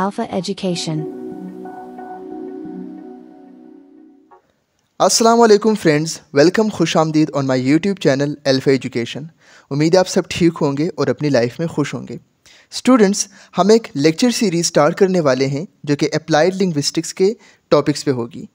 Alpha Education. असलम friends welcome खुश आमदीद on my YouTube channel Alpha Education उम्मीद है आप सब ठीक होंगे और अपनी लाइफ में खुश होंगे स्टूडेंट्स हम एक लेक्चर सीरीज़ स्टार्ट करने वाले हैं जो कि अप्लाइड लिंग्विस्टिक्स के टॉपिक्स पे होगी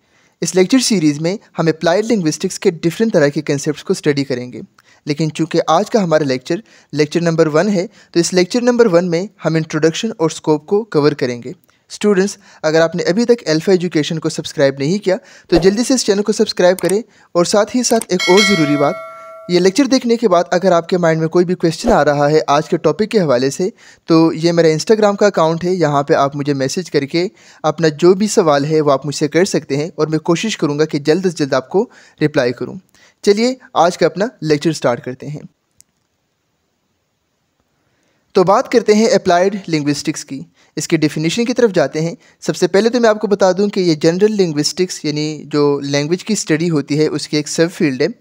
इस लेक्चर सीरीज़ में हम अप्लाइड लिंग्विस्टिक्स के डिफरेंट तरह के कंसेप्ट को स्टडी करेंगे लेकिन चूंकि आज का हमारा लेक्चर लेक्चर नंबर वन है तो इस लेक्चर नंबर वन में हम इंट्रोडक्शन और स्कोप को कवर करेंगे स्टूडेंट्स अगर आपने अभी तक एल्फा एजुकेशन को सब्सक्राइब नहीं किया तो जल्दी से इस चैनल को सब्सक्राइब करें और साथ ही साथ एक और ज़रूरी बात ये लेक्चर देखने के बाद अगर आपके माइंड में कोई भी क्वेश्चन आ रहा है आज के टॉपिक के हवाले से तो ये मेरा इंस्टाग्राम का अकाउंट है यहाँ पे आप मुझे मैसेज करके अपना जो भी सवाल है वो आप मुझसे कर सकते हैं और मैं कोशिश करूँगा कि जल्द अज जल्द आपको रिप्लाई करूँ चलिए आज का अपना लेक्चर स्टार्ट करते हैं तो बात करते हैं अप्लाइड लिंग्विस्टिक्स की इसके डेफिनेशन की तरफ जाते हैं सबसे पहले तो मैं आपको बता दूं कि ये जनरल लिंग्विस्टिक्स यानी जो लैंग्वेज की स्टडी होती है उसकी एक सब फील्ड है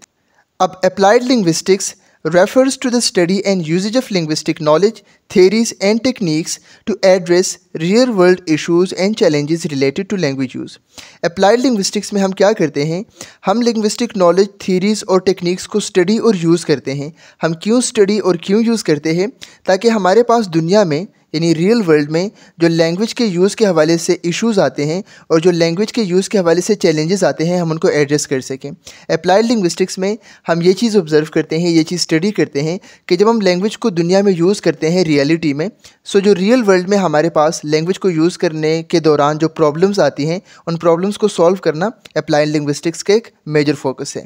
अब applied linguistics refers to the study and usage of linguistic knowledge, theories, and techniques to address real world issues and challenges related to language use. Applied linguistics में हम क्या करते हैं हम linguistic knowledge, theories और techniques को study और use करते हैं हम क्यों study और क्यों use करते हैं ताकि हमारे पास दुनिया में यानी रियल वर्ल्ड में जो लैंग्वेज के यूज़ के हवाले से इश्यूज आते हैं और जो लैंग्वेज के यूज़ के हवाले से चैलेंजेस आते हैं हम उनको एड्रेस कर सकें अप्लाइड लिंग्विस्टिक्स में हम ये चीज़ ऑब्जर्व करते हैं ये चीज़ स्टडी करते हैं कि जब हम लैंग्वेज को दुनिया में यूज़ करते हैं रियलिटी में सो जो रियल वर्ल्ड में हमारे पास लैंग्वेज को यूज़ करने के दौरान जो प्रॉब्लम्स आती हैं उन प्रॉब्लम्स को सॉल्व करना अप्लाइड लिंग्विस्टिक्स का एक मेजर फोकस है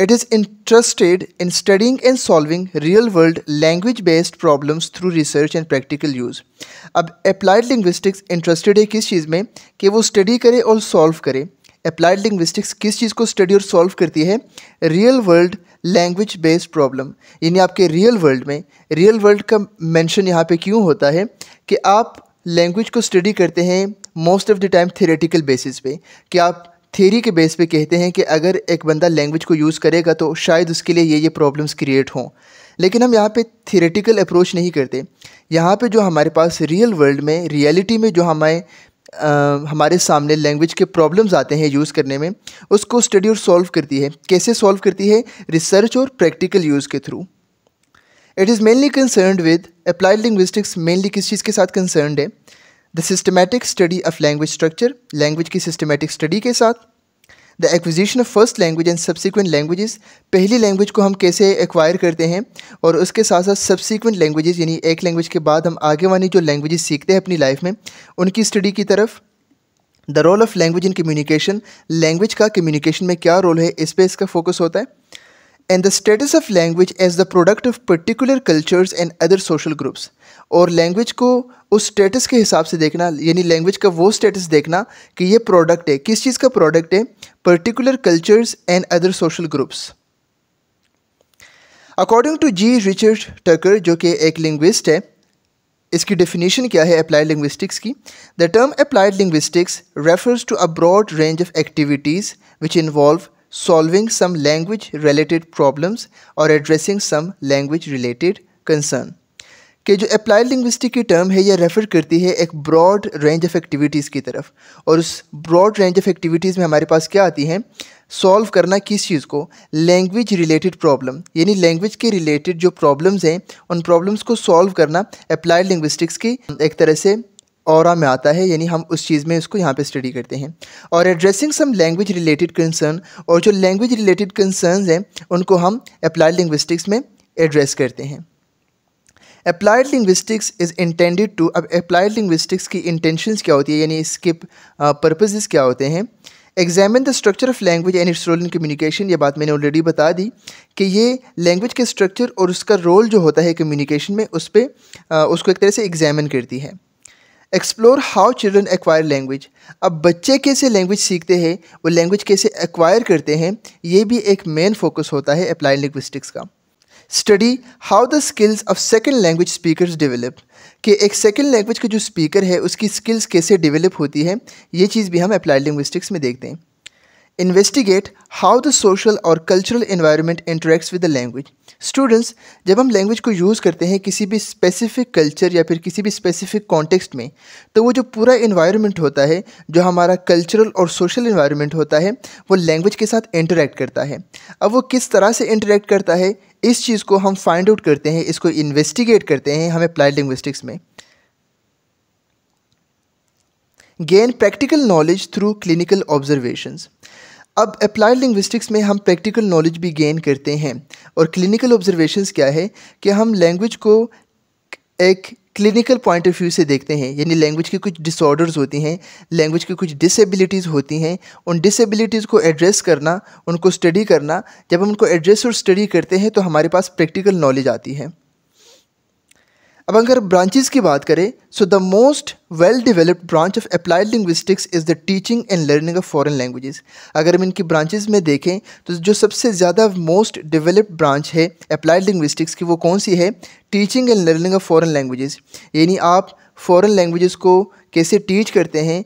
it is interested in studying and solving real world language based problems through research and practical use अब अप्लाइड लिंग्विस्टिक्स इंटरेस्टेड है किस चीज़ में कि वो स्टडी करे और सॉल्व करे अप्लाइड लिंग्विस्टिक्स किस चीज़ को स्टडी और सॉल्व करती है real world language based problem यानी आपके रियल वर्ल्ड में रियल वर्ल्ड का मैंशन यहाँ पर क्यों होता है कि आप लैंग्वेज को स्टडी करते हैं most of the time theoretical basis पे कि आप थेरी के बेस पे कहते हैं कि अगर एक बंदा लैंग्वेज को यूज़ करेगा तो शायद उसके लिए ये ये प्रॉब्लम्स क्रिएट हों लेकिन हम यहाँ पे थेरेटिकल अप्रोच नहीं करते यहाँ पे जो हमारे पास रियल वर्ल्ड में रियलिटी में जो हमें हमारे सामने लैंग्वेज के प्रॉब्लम्स आते हैं यूज़ करने में उसको स्टडी और सॉल्व करती है कैसे सॉल्व करती है रिसर्च और प्रैक्टिकल यूज़ के through it is mainly concerned with applied linguistics mainly किस चीज़ के साथ कंसर्नड है the systematic study of language structure language की सिस्टमैटिक स्टडी के साथ the acquisition of first language and subsequent languages पहली लैंग्वेज को हम कैसे एक्वायर करते हैं और उसके साथ साथ सब्सिक्वेंट लैंग्वेजेस यानी एक लैंग्वेज के बाद हम आगे वाली जो लैंग्वेजेस सीखते हैं अपनी लाइफ में उनकी स्टडी की तरफ the role of language in communication language का कम्युनिकेशन में क्या रोल है इस पर इसका फोकस होता है and the status of language as the product of particular cultures and other social groups और language को उस status के हिसाब से देखना यानी language का वो status देखना कि ये product है किस चीज़ का product है particular cultures and other social groups according to G Richard Tucker जो कि एक लिंग्विस्ट है इसकी डेफिनेशन क्या है अप्लाइड लिंग्विस्टिक्स की the term applied linguistics refers to a broad range of activities which involve solving some language related problems or addressing some language related concern के जो अप्लाइड लिंग्विस्टिक की टर्म है यह रेफ़र करती है एक ब्रॉड रेंज ऑफ एक्टिविटीज़ की तरफ और उस ब्रॉड रेंज ऑफ एक्टिविटीज़ में हमारे पास क्या आती हैं सॉल्व करना किस चीज़ को लैंग्वेज रिलेटेड प्रॉब्लम यानी लैंग्वेज के रिलेटेड जो प्रॉब्लम्स हैं उन प्रॉब्लम्स को सॉल्व करना अप्लाइड लिंग्विस्टिक्स की एक तरह से और में आता है यानी हम उस चीज़ में इसको यहाँ पे स्टडी करते हैं और addressing some language related concern और जो लैंग्वेज रिलेटेड कंसर्न हैं उनको हम अप्लाइड लिंग्विस्टिक्स में एड्रेस करते हैं applied linguistics is intended to अब अप्लाइड लिंग्विस्टिक्स की इंटेंशंस क्या होती है यानी इसके पर्पजेज़ uh, क्या होते हैं examine the structure of language and its role in communication ये बात मैंने ऑलरेडी बता दी कि ये लैंग्वेज के स्ट्रक्चर और उसका रोल जो होता है कम्युनिकेशन में उस पर uh, उसको एक तरह से एग्जामिन करती है explore how children acquire language अब बच्चे कैसे लैंग्वेज सीखते हैं वो लैंग्वेज कैसे एक्वायर करते हैं ये भी एक मेन फोकस होता है अप्लाइड लिंग्विस्टिक्स का study how the skills of second language speaker develop कि एक सेकेंड लैंग्वेज का जो स्पीकर है उसकी स्किल्स कैसे डेवलप होती है ये चीज़ भी हम अप्लाइड लिंग्विस्टिक्स में देखते हैं इन्वेस्टिगेट हाउ द सोशल और cultural environment interacts with the language students जब हम लैंग्वेज को यूज़ करते हैं किसी भी स्पेसिफिक कल्चर या फिर किसी भी स्पेसिफिक कॉन्टेक्स्ट में तो वो जो पूरा इन्वायरमेंट होता है जो हमारा कल्चरल और सोशल इन्वायरमेंट होता है वो लैंग्वेज के साथ इंटरेक्ट करता है अब वो किस तरह से इंटरेक्ट करता है इस चीज़ को हम फाइंड आउट करते हैं इसको इन्वेस्टिगेट करते हैं हमें अप्लाइड लिंग्विस्टिक्स में gain practical knowledge through clinical observations अब अप्लाइड लिंग्विस्टिक्स में हम प्रैक्टिकल नॉलेज भी गेन करते हैं और क्लिनिकल ऑब्जर्वेशंस क्या है कि हम लैंग्वेज को एक क्लिनिकल पॉइंट ऑफ व्यू से देखते हैं यानी लैंग्वेज के कुछ डिसऑर्डर्स होती हैं लैंग्वेज की कुछ डिसेबिलिटीज़ होती हैं उन डिसेबिलिटीज़ को एड्रेस करना उनको स्टडी करना जब हम उनको एड्रेस और स्टडी करते हैं तो हमारे पास प्रैक्टिकल नॉलेज आती है अब अगर ब्रांचेस की बात करें so the most well developed branch of applied linguistics is the teaching and learning of foreign languages अगर हम इनकी ब्रांचेस में देखें तो जो सबसे ज़्यादा मोस्ट डेवलप्ड ब्रांच है अप्लाइड लिंग्विस्टिक्स की वो कौन सी है teaching and learning of foreign languages यानी आप फॉरेन लैंग्वेजेस को कैसे टीच करते हैं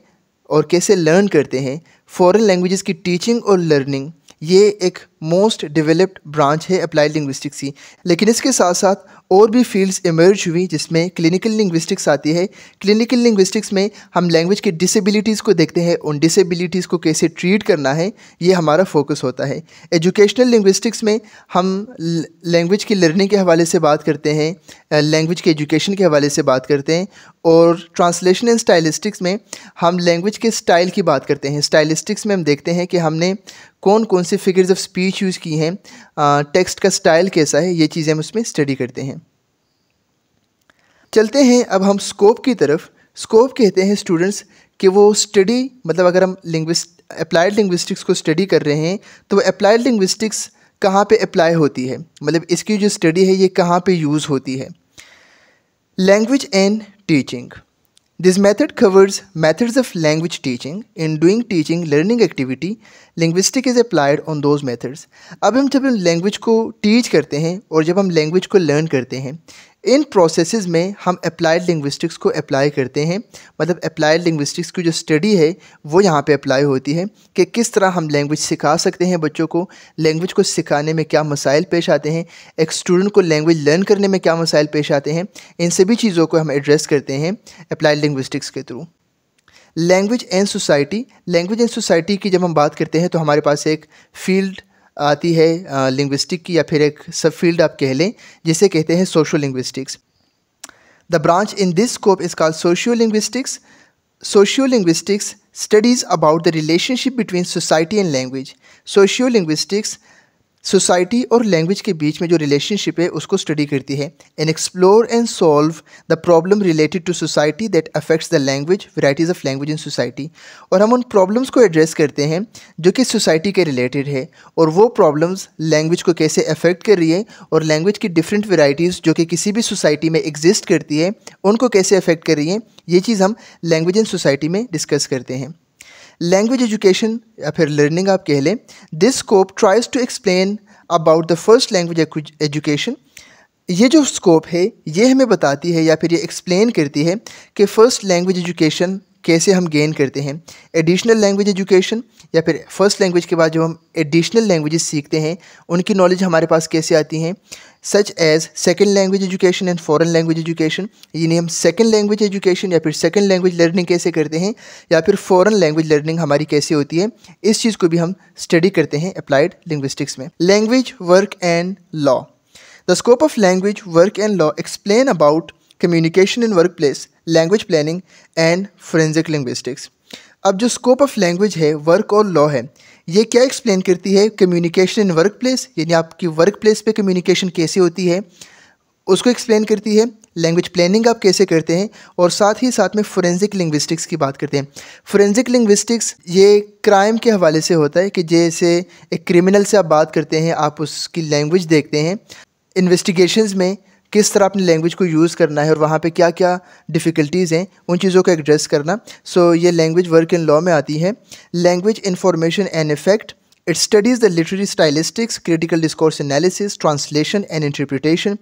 और कैसे लर्न करते हैं फॉरेन लैंग्वेजेस की टीचिंग और लर्निंग ये एक मोस्ट डेवलप्ड ब्रांच है अप्लाइड लिंग्विस्टिक्स की लेकिन इसके साथ साथ और भी फील्ड्स इमर्ज हुई जिसमें क्लिनिकल लिंग्विस्टिक्स आती है क्लिनिकल लिंग्विस्टिक्स में हम लैंग्वेज की डिसेबिलिटीज़ को देखते हैं उन डिसेबिलिटीज़ को कैसे ट्रीट करना है ये हमारा फोकस होता है एजुकेशनल लिंग्विस्टिक्स में हम लैंग्वेज की लर्निंग के हवाले से बात करते हैं लैंग्वेज के एजुकेशन के हवाले से बात करते हैं और ट्रांसलेशन एंड स्टाइलिस्टिक्स में हम लैंग्वेज के स्टाइल की बात करते हैं स्टाइलिस्टिक्स में हम देखते हैं कि हमने कौन कौन से figures of speech we choose की हैं टेक्स्ट का स्टाइल कैसा है ये चीज़ें हम उसमें स्टडी करते हैं चलते हैं अब हम स्कोप की तरफ स्कोप कहते हैं स्टूडेंट्स कि वो स्टडी मतलब अगर हम लिंग्विस्ट अप्लाइड लिंग्विस्टिक्स को स्टडी कर रहे हैं तो वो अप्लाइड लिंग्विस्टिक्स कहाँ पे अप्लाई होती है मतलब इसकी जो स्टडी है ये कहाँ पे यूज़ होती है language and teaching This method covers methods of language teaching. In doing teaching learning activity, linguistic is applied on those methods. अब हम जब लैंग्वेज को टीच करते हैं और जब हम लैंग्वेज को लर्न करते हैं इन प्रोसेसेस में हम अप्लाइड लिंग्विस्टिक्स को अप्लाई करते हैं मतलब अप्लाइड लिंग्विस्टिक्स की जो स्टडी है वो यहाँ पे अप्लाई होती है कि किस तरह हम लैंग्वेज सिखा सकते हैं बच्चों को लैंग्वेज को सिखाने में क्या मसाइल पेश आते हैं एक स्टूडेंट को लैंग्वेज लर्न करने में क्या मसाइल पेश आते हैं इन सभी चीज़ों को हम एड्रेस करते हैं अप्लाइड लिंग्विस्टिक्स के through language and society language and society की जब हम बात करते हैं तो हमारे पास एक फील्ड आती है लिंग्विस्टिक की या फिर एक सब फील्ड आप कह लें जिसे कहते हैं sociolinguistics the branch in this scope is called sociolinguistics sociolinguistics studies about the relationship between society and language sociolinguistics society और लैंग्वेज के बीच में जो रिलेशनशिप है उसको स्टडी करती है and explore and solve the problem related to society that affects the language varieties of language in society और हम उन प्रॉब्लम्स को एड्रेस करते हैं जो कि सोसाइटी के रिलेटेड है और वो प्रॉब्लम्स लैंग्वेज को कैसे अफेक्ट कर रही है और लैंग्वेज की डिफरेंट वेराइटीज़ जो कि किसी भी सोसाइटी में एग्जिस्ट करती है उनको कैसे अफेक्ट कर रही है ये चीज़ हम लैंग्वेज एंड सोसाइटी में डिस्कस करते हैं लैंग्वेज एजुकेशन या फिर लर्निंग आप कह लें this scope tries to explain about the first language education ये जो स्कोप है ये हमें बताती है या फिर ये एक्सप्लेन करती है कि फ़र्स्ट लैंग्वेज एजुकेशन कैसे हम गेन करते हैं एडिशनल लैंग्वेज एजुकेशन या फिर फर्स्ट लैंग्वेज के बाद जो हम एडिशनल लैंग्वेजेस सीखते हैं उनकी नॉलेज हमारे पास कैसे आती हैं such as second language education and foreign language education यानी हम सेकेंड लैंग्वेज एजुकेशन या फिर सेकेंड लैंग्वेज लर्निंग कैसे करते हैं या फिर फॉरेन लैंग्वेज लर्निंग हमारी कैसे होती है इस चीज़ को भी हम स्टडी करते हैं अप्लाइड लिंग्विस्टिक्स में language work and law the scope of language work and law explain about communication in work place language planning and forensic linguistics अब जो स्कोप ऑफ लैंग्वेज है वर्क और लॉ है ये क्या एक्सप्लेन करती है कम्युनिकेशन इन वर्क प्लेस यानी आपकी वर्क प्लेस पर कम्युनिकेशन कैसे होती है उसको एक्सप्लेन करती है लैंग्वेज प्लानिंग आप कैसे करते हैं और साथ ही साथ में फोरेंसिक लिंग्विस्टिक्स की बात करते हैं फोरेंसिक लिंग्विस्टिक्स ये क्राइम के हवाले से होता है कि जैसे एक क्रिमिनल से आप बात करते हैं आप उसकी लैंग्वेज देखते हैं इन्वेस्टिगेशंस में किस तरह अपनी लैंग्वेज को यूज़ करना है और वहाँ पे क्या क्या डिफ़िकल्टीज़ हैं उन चीज़ों को एड्रेस करना सो so, ये लैंग्वेज वर्क इन लॉ में आती है language information and effect it studies the literary stylistics critical discourse analysis translation and interpretation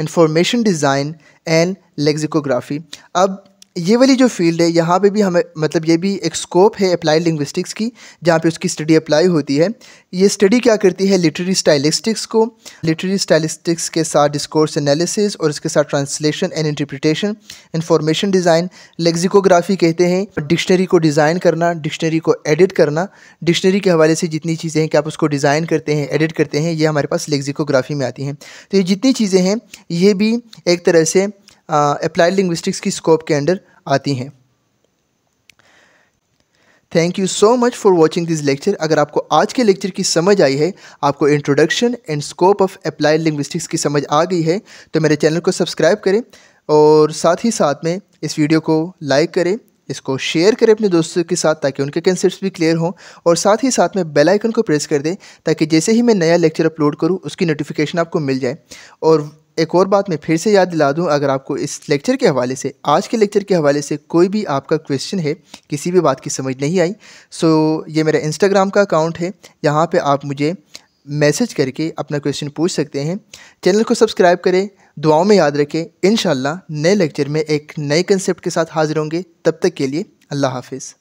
information design and lexicography अब ये वाली जो फील्ड है यहाँ पे भी हमें मतलब ये भी एक स्कोप है अप्लाइड लिंग्विस्टिक्स की जहाँ पे उसकी स्टडी अप्लाई होती है ये स्टडी क्या करती है लिटरेरी स्टाइलिस्टिक्स को लिटरेरी स्टाइलिस्टिक्स के साथ डिस्कोर्स एनालिसिस और इसके साथ translation and interpretation information design lexicography कहते हैं डिक्शनरी को डिज़ाइन करना डिक्शनरी को एडिट करना डिक्शनरी के हवाले से जितनी चीज़ें हैं कि आप उसको डिज़ाइन करते हैं एडिट करते हैं ये हमारे पास लेग्जिकोग्राफी में आती हैं तो ये जितनी चीज़ें हैं ये भी एक तरह से अप्लाइड लिंग्विस्टिक्स की स्कोप के अंडर आती हैं thank you so much for watching this lecture अगर आपको आज के लेक्चर की समझ आई है आपको introduction and scope of applied linguistics की समझ आ गई है तो मेरे चैनल को सब्सक्राइब करें और साथ ही साथ में इस वीडियो को लाइक करें इसको शेयर करें अपने दोस्तों के साथ ताकि उनके कंसेप्ट भी क्लियर हों और साथ ही साथ में बेल आइकन को प्रेस कर दें ताकि जैसे ही मैं नया लेक्चर अपलोड करूँ उसकी नोटिफिकेशन आपको मिल जाए और एक और बात मैं फिर से याद दिला दूं अगर आपको इस लेक्चर के हवाले से आज के लेक्चर के हवाले से कोई भी आपका क्वेश्चन है किसी भी बात की समझ नहीं आई सो ये मेरा इंस्टाग्राम का अकाउंट है यहाँ पे आप मुझे मैसेज करके अपना क्वेश्चन पूछ सकते हैं चैनल को सब्सक्राइब करें दुआओं में याद रखें इन नए लेक्चर में एक नए कंसेप्ट के साथ हाजिर होंगे तब तक के लिए अल्लाह हाफिज़